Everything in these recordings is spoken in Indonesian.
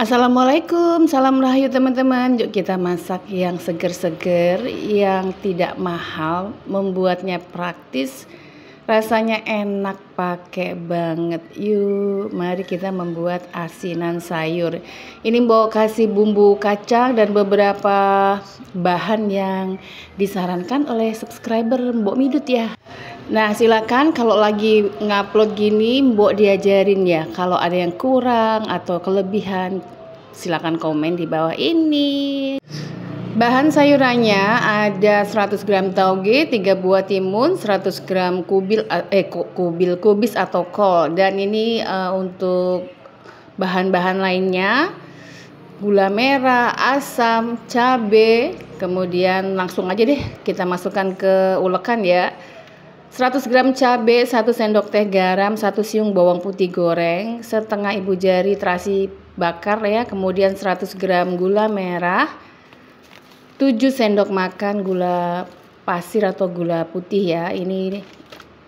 Assalamualaikum, salam rahayu teman-teman. Yuk kita masak yang seger-seger, yang tidak mahal, membuatnya praktis, Rasanya enak pakai banget. Yuk, mari kita membuat asinan sayur. Ini mau kasih bumbu kacang dan beberapa bahan yang disarankan oleh subscriber Mbok Midut ya. Nah, silakan kalau lagi ngupload gini Mbok diajarin ya. Kalau ada yang kurang atau kelebihan silakan komen di bawah ini. Bahan sayurannya ada 100 gram tauge, 3 buah timun, 100 gram kubil eh, eh kubil kubis atau kol dan ini uh, untuk bahan-bahan lainnya gula merah, asam, cabe, kemudian langsung aja deh kita masukkan ke ulekan ya. 100 gram cabe, 1 sendok teh garam, 1 siung bawang putih goreng, setengah ibu jari terasi bakar ya, kemudian 100 gram gula merah, 7 sendok makan gula pasir atau gula putih ya. Ini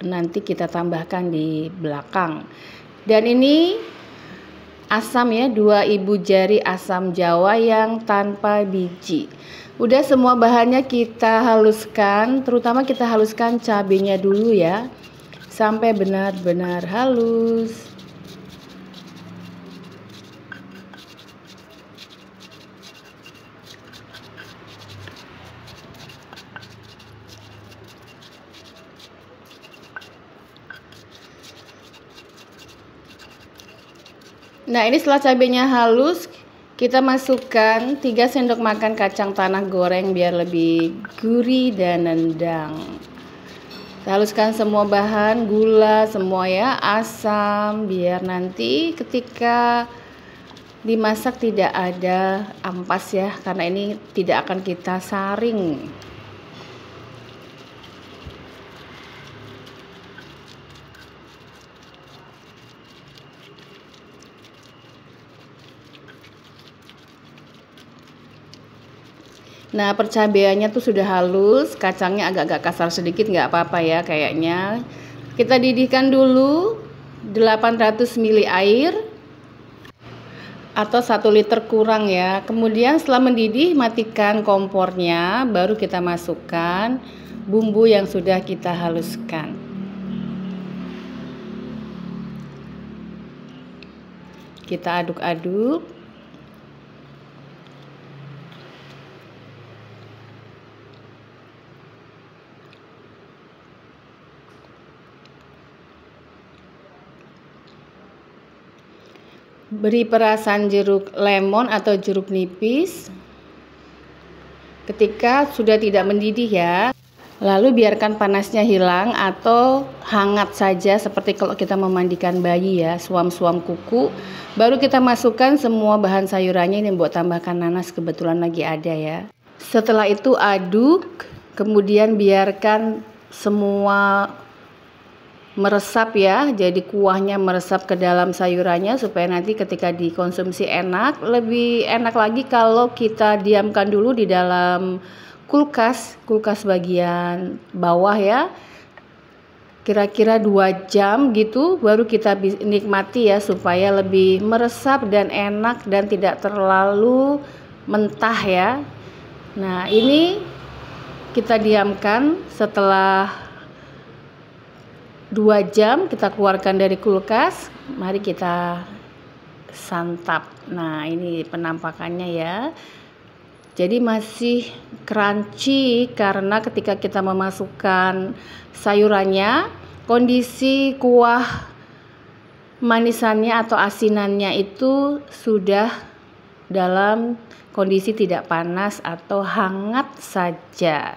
nanti kita tambahkan di belakang. Dan ini asam ya, dua ibu jari asam jawa yang tanpa biji. Udah semua bahannya kita haluskan, terutama kita haluskan cabenya dulu ya. Sampai benar-benar halus. Nah, ini setelah cabenya halus, kita masukkan 3 sendok makan kacang tanah goreng biar lebih gurih dan nendang. Kita haluskan semua bahan, gula semua ya, asam biar nanti ketika dimasak tidak ada ampas ya karena ini tidak akan kita saring. Nah percabaiannya tuh sudah halus, kacangnya agak-agak kasar sedikit nggak apa-apa ya kayaknya. Kita didihkan dulu 800 ml air atau 1 liter kurang ya. Kemudian setelah mendidih matikan kompornya, baru kita masukkan bumbu yang sudah kita haluskan. Kita aduk-aduk. beri perasan jeruk lemon atau jeruk nipis ketika sudah tidak mendidih ya lalu biarkan panasnya hilang atau hangat saja seperti kalau kita memandikan bayi ya suam-suam kuku baru kita masukkan semua bahan sayurannya ini buat tambahkan nanas kebetulan lagi ada ya setelah itu aduk kemudian biarkan semua meresap ya. Jadi kuahnya meresap ke dalam sayurannya supaya nanti ketika dikonsumsi enak, lebih enak lagi kalau kita diamkan dulu di dalam kulkas, kulkas bagian bawah ya. Kira-kira -kira jam gitu baru kita nikmati ya supaya lebih meresap dan enak dan tidak terlalu mentah ya. Nah, ini kita diamkan setelah 2 jam kita keluarkan dari kulkas mari kita santap nah ini penampakannya ya jadi masih crunchy karena ketika kita memasukkan sayurannya kondisi kuah manisannya atau asinannya itu sudah dalam kondisi tidak panas atau hangat saja.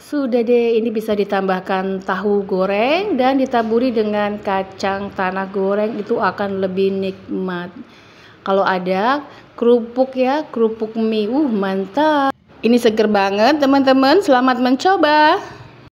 Sudah deh, ini bisa ditambahkan tahu goreng dan ditaburi dengan kacang tanah goreng itu akan lebih nikmat. Kalau ada kerupuk ya, kerupuk mie, uh mantap. Ini seger banget teman-teman, selamat mencoba.